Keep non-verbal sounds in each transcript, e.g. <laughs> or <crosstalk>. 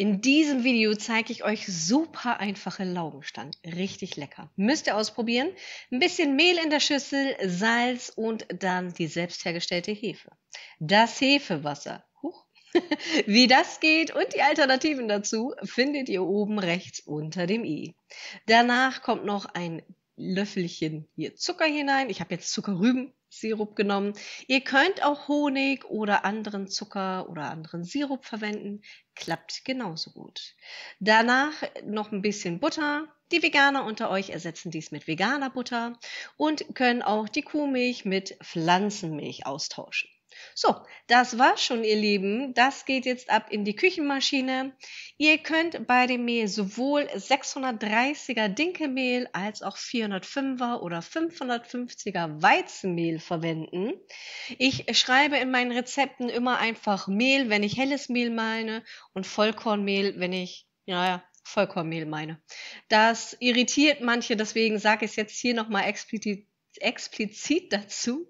In diesem Video zeige ich euch super einfache Laugenstangen. Richtig lecker. Müsst ihr ausprobieren. Ein bisschen Mehl in der Schüssel, Salz und dann die selbst hergestellte Hefe. Das Hefewasser. Huch. <laughs> Wie das geht und die Alternativen dazu findet ihr oben rechts unter dem i. Danach kommt noch ein Löffelchen hier Zucker hinein. Ich habe jetzt Zuckerrübensirup genommen. Ihr könnt auch Honig oder anderen Zucker oder anderen Sirup verwenden. Klappt genauso gut. Danach noch ein bisschen Butter. Die Veganer unter euch ersetzen dies mit veganer Butter und können auch die Kuhmilch mit Pflanzenmilch austauschen. So, das war's schon, ihr Lieben. Das geht jetzt ab in die Küchenmaschine. Ihr könnt bei dem Mehl sowohl 630er Dinkelmehl als auch 405er oder 550er Weizenmehl verwenden. Ich schreibe in meinen Rezepten immer einfach Mehl, wenn ich helles Mehl meine und Vollkornmehl, wenn ich, naja, Vollkornmehl meine. Das irritiert manche, deswegen sage ich es jetzt hier nochmal explizit, explizit dazu.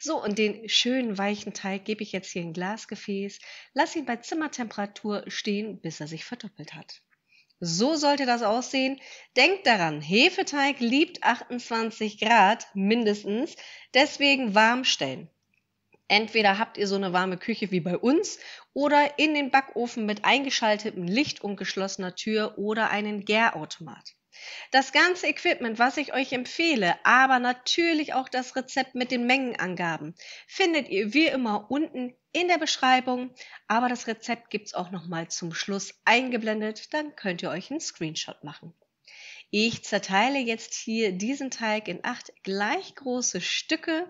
So, und den schönen weichen Teig gebe ich jetzt hier in ein Glasgefäß, lasse ihn bei Zimmertemperatur stehen, bis er sich verdoppelt hat. So sollte das aussehen. Denkt daran, Hefeteig liebt 28 Grad mindestens, deswegen warm stellen. Entweder habt ihr so eine warme Küche wie bei uns oder in den Backofen mit eingeschaltetem Licht und geschlossener Tür oder einen Gärautomat. Das ganze Equipment, was ich euch empfehle, aber natürlich auch das Rezept mit den Mengenangaben, findet ihr wie immer unten in der Beschreibung. Aber das Rezept gibt's auch nochmal zum Schluss eingeblendet, dann könnt ihr euch einen Screenshot machen. Ich zerteile jetzt hier diesen Teig in acht gleich große Stücke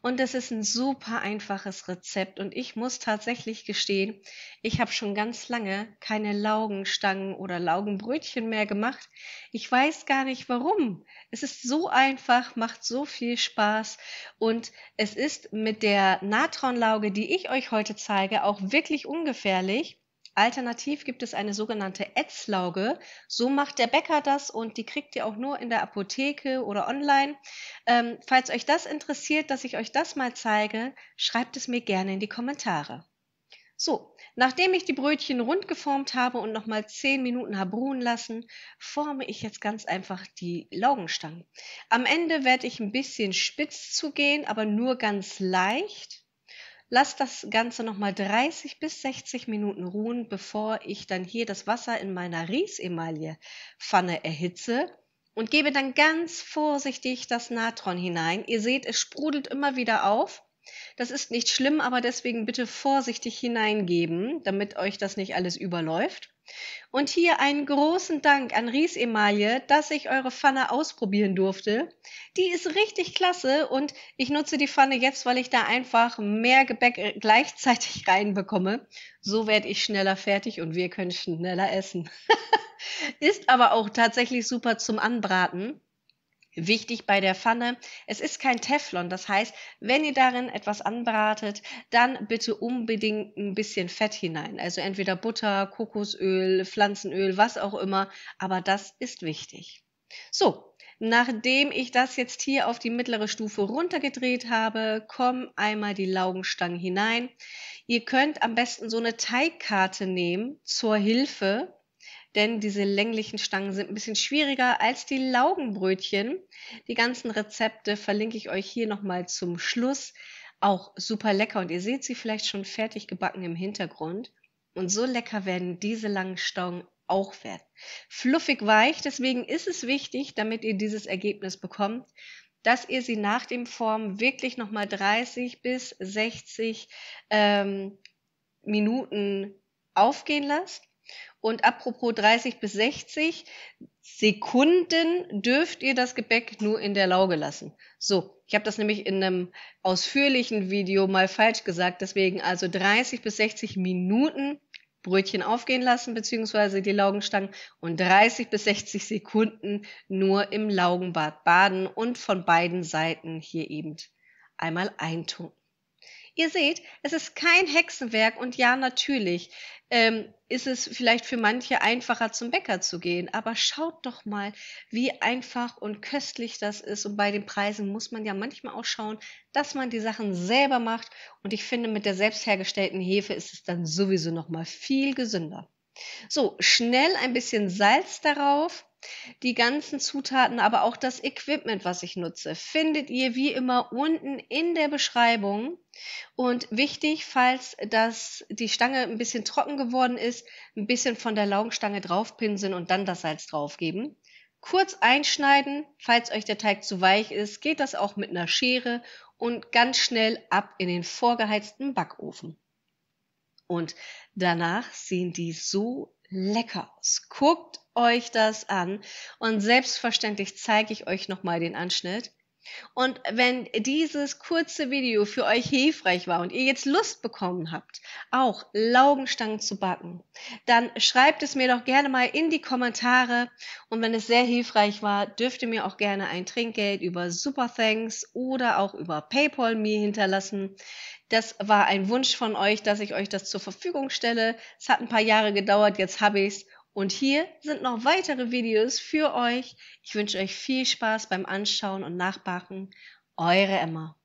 und es ist ein super einfaches Rezept. Und ich muss tatsächlich gestehen, ich habe schon ganz lange keine Laugenstangen oder Laugenbrötchen mehr gemacht. Ich weiß gar nicht warum. Es ist so einfach, macht so viel Spaß. Und es ist mit der Natronlauge, die ich euch heute zeige, auch wirklich ungefährlich. Alternativ gibt es eine sogenannte Ätzlauge. So macht der Bäcker das und die kriegt ihr auch nur in der Apotheke oder online. Ähm, falls euch das interessiert, dass ich euch das mal zeige, schreibt es mir gerne in die Kommentare. So, nachdem ich die Brötchen rund geformt habe und nochmal 10 Minuten habe ruhen lassen, forme ich jetzt ganz einfach die Laugenstangen. Am Ende werde ich ein bisschen spitz zugehen, aber nur ganz leicht. Lass das Ganze nochmal 30 bis 60 Minuten ruhen, bevor ich dann hier das Wasser in meiner Riesemaille-Pfanne erhitze und gebe dann ganz vorsichtig das Natron hinein. Ihr seht, es sprudelt immer wieder auf. Das ist nicht schlimm, aber deswegen bitte vorsichtig hineingeben, damit euch das nicht alles überläuft. Und hier einen großen Dank an Ries Emaille, dass ich eure Pfanne ausprobieren durfte. Die ist richtig klasse und ich nutze die Pfanne jetzt, weil ich da einfach mehr Gebäck äh, gleichzeitig <laughs> reinbekomme. So werde ich schneller fertig und wir können schneller essen. <laughs> ist aber auch tatsächlich super zum Anbraten. Wichtig bei der Pfanne, es ist kein Teflon, das heißt, wenn ihr darin etwas anbratet, dann bitte unbedingt ein bisschen Fett hinein, also entweder Butter, Kokosöl, Pflanzenöl, was auch immer, aber das ist wichtig. So, nachdem ich das jetzt hier auf die mittlere Stufe runtergedreht habe, kommen einmal die Laugenstangen hinein. Ihr könnt am besten so eine Teigkarte nehmen zur Hilfe, denn diese länglichen Stangen sind ein bisschen schwieriger als die Laugenbrötchen. Die ganzen Rezepte verlinke ich euch hier nochmal zum Schluss. Auch super lecker und ihr seht sie vielleicht schon fertig gebacken im Hintergrund. Und so lecker werden diese langen Stangen auch werden. Fluffig weich, deswegen ist es wichtig, damit ihr dieses Ergebnis bekommt, dass ihr sie nach dem Formen wirklich nochmal 30 bis 60 ähm, Minuten aufgehen lasst und apropos 30 bis 60 Sekunden dürft ihr das Gebäck nur in der Lauge lassen. So, ich habe das nämlich in einem ausführlichen Video mal falsch gesagt. Deswegen also 30 bis 60 Minuten Brötchen aufgehen lassen, beziehungsweise die Laugenstangen und 30 bis 60 Sekunden nur im Laugenbad baden und von beiden Seiten hier eben einmal eintunken. Ihr seht, es ist kein Hexenwerk und ja, natürlich ähm, ist es vielleicht für manche einfacher zum Bäcker zu gehen, aber schaut doch mal, wie einfach und köstlich das ist und bei den Preisen muss man ja manchmal auch schauen, dass man die Sachen selber macht und ich finde, mit der selbst hergestellten Hefe ist es dann sowieso noch mal viel gesünder. So, schnell ein bisschen Salz darauf die ganzen Zutaten, aber auch das Equipment, was ich nutze, findet ihr wie immer unten in der Beschreibung. Und wichtig, falls das, die Stange ein bisschen trocken geworden ist, ein bisschen von der Laugenstange draufpinseln und dann das Salz draufgeben. Kurz einschneiden, falls euch der Teig zu weich ist, geht das auch mit einer Schere und ganz schnell ab in den vorgeheizten Backofen. Und danach sehen die so lecker aus. Guckt euch das an und selbstverständlich zeige ich euch nochmal den Anschnitt. Und wenn dieses kurze Video für euch hilfreich war und ihr jetzt Lust bekommen habt, auch Laugenstangen zu backen, dann schreibt es mir doch gerne mal in die Kommentare. Und wenn es sehr hilfreich war, dürft ihr mir auch gerne ein Trinkgeld über Super Thanks oder auch über PayPal mir hinterlassen. Das war ein Wunsch von euch, dass ich euch das zur Verfügung stelle. Es hat ein paar Jahre gedauert, jetzt habe ich es und hier sind noch weitere Videos für euch. Ich wünsche euch viel Spaß beim Anschauen und Nachbacken. Eure Emma.